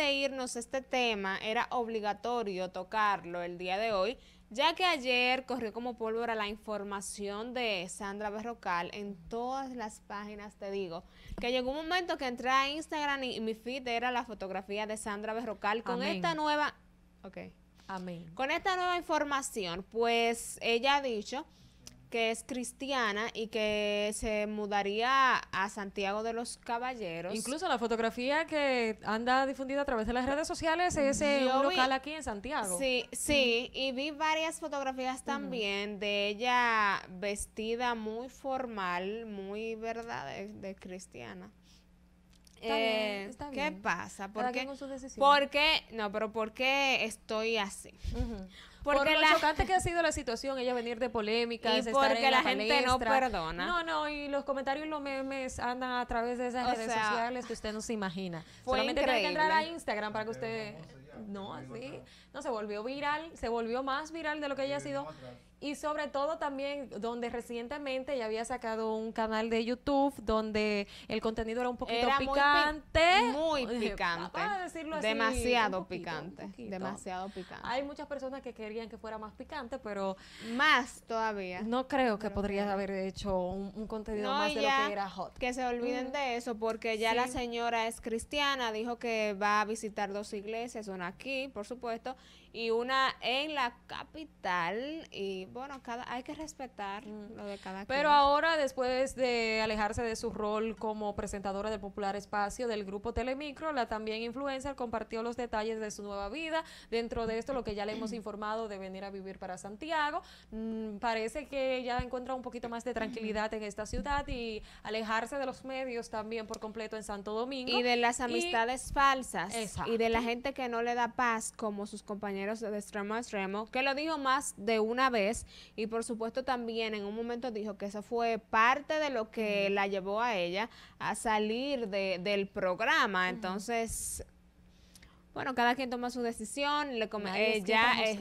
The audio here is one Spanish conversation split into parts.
de irnos este tema, era obligatorio tocarlo el día de hoy, ya que ayer corrió como pólvora la información de Sandra Berrocal en todas las páginas, te digo, que llegó un momento que entré a Instagram y, mi feed era la fotografía de Sandra Berrocal con esta nueva... Ok. Amén. Con esta nueva información, pues ella ha dicho que es cristiana y que se mudaría a Santiago de los Caballeros. Incluso la fotografía que anda difundida a través de las redes sociales es un local aquí en Santiago. Sí, sí, y vi varias fotografías también de ella vestida muy formal, muy verdad de, cristiana. Eh, ¿Qué pasa? ¿Por qué, porque, no, pero ¿por qué estoy así? Porque lo chocante que ha sido la situación, ella venir de polémicas, porque estar en la, la gente no perdona. No, no, y los comentarios y los memes andan a través de esas redes sociales que usted no se imagina. Solamente que entrar a Instagram para que usted no, así. No, se volvió viral, se volvió más viral de lo que ella ha sido y sobre todo también donde recientemente ya había sacado un canal de YouTube donde el contenido era un poquito picante. Muy, muy picante. Para decirlo demasiado picante. demasiado picante. Hay muchas personas que querían que fuera más picante, pero... Más todavía. No creo que podrías haber hecho un, contenido más de lo que era hot. Que se olviden de eso porque ya la señora es cristiana, dijo que va a visitar dos iglesias, Son aquí, por supuesto, y una en la capital. Y bueno, cada hay que respetar mm. lo de cada Pero ahora, después de alejarse de su rol como presentadora del popular espacio del grupo Telemicro, la también influencer compartió los detalles de su nueva vida. Dentro de esto, lo que ya le hemos informado de venir a vivir para Santiago, mm, parece que ya encuentra un poquito más de tranquilidad en esta ciudad y alejarse de los medios también por completo en Santo Domingo. Y de las amistades falsas. Exacto. Y de la gente que no le da paz como sus compañeros de extremo a extremo, que lo dijo más de una vez y por supuesto también en un momento dijo que eso fue parte de lo que la llevó a ella a salir de, del programa. Entonces, bueno, cada quien toma su decisión, le eh,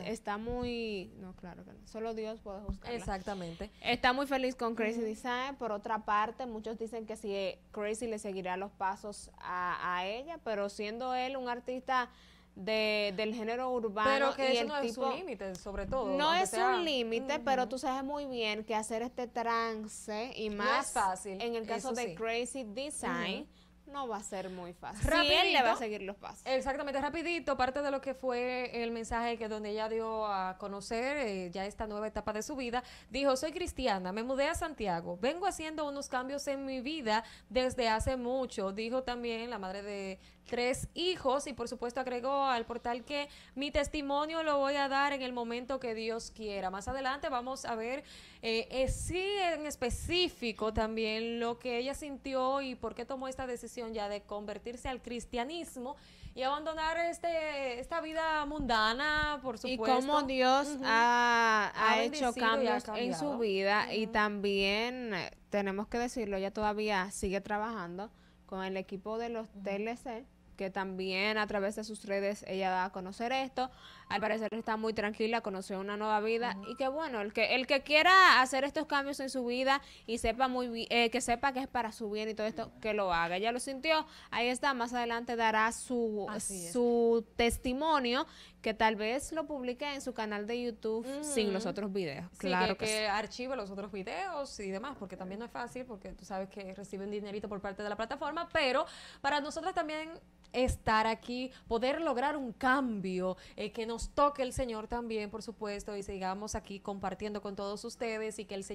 está muy, no, claro que no, solo Dios puede juzgarla. Exactamente. Está muy feliz con Crazy Design, por otra parte, muchos dicen que si eh, Crazy le seguirá los pasos a, a ella, pero siendo él un artista del género urbano. Pero y eso no es un límite, sobre todo. No es un límite, pero tú sabes muy bien que hacer este trance y más fácil, en el caso de Crazy Design no va a ser muy fácil. Rapidito, le va a seguir los pasos. Exactamente, rapidito, parte de lo que fue el mensaje que donde ella dio a conocer eh, ya esta nueva etapa de su vida, dijo, soy cristiana, me mudé a Santiago, vengo haciendo unos cambios en mi vida desde hace mucho, dijo también la madre de tres hijos y por supuesto agregó al portal que mi testimonio lo voy a dar en el momento que Dios quiera. Más adelante vamos a ver eh, eh, si en específico también lo que ella sintió y por qué tomó esta decisión ya de convertirse al cristianismo y abandonar este, esta vida mundana, por supuesto. Y cómo Dios ha, hecho cambios en su vida y también eh, tenemos que decirlo, ella todavía sigue trabajando con el equipo de los TLC que también a través de sus redes ella da a conocer esto. Al parecer está muy tranquila, conoció una nueva vida y que bueno, el que el que quiera hacer estos cambios en su vida y sepa muy eh, que sepa que es para su bien y todo esto, que lo haga. Ella lo sintió, ahí está, más adelante dará su su testimonio que tal vez lo publique en su canal de YouTube sin los otros videos. claro que, archive los otros videos y demás, porque también no es fácil porque tú sabes que reciben dinerito por parte de la plataforma, pero para nosotras también estar aquí, poder lograr un cambio, eh, que nos toque el Señor también, por supuesto, y sigamos aquí compartiendo con todos ustedes y que el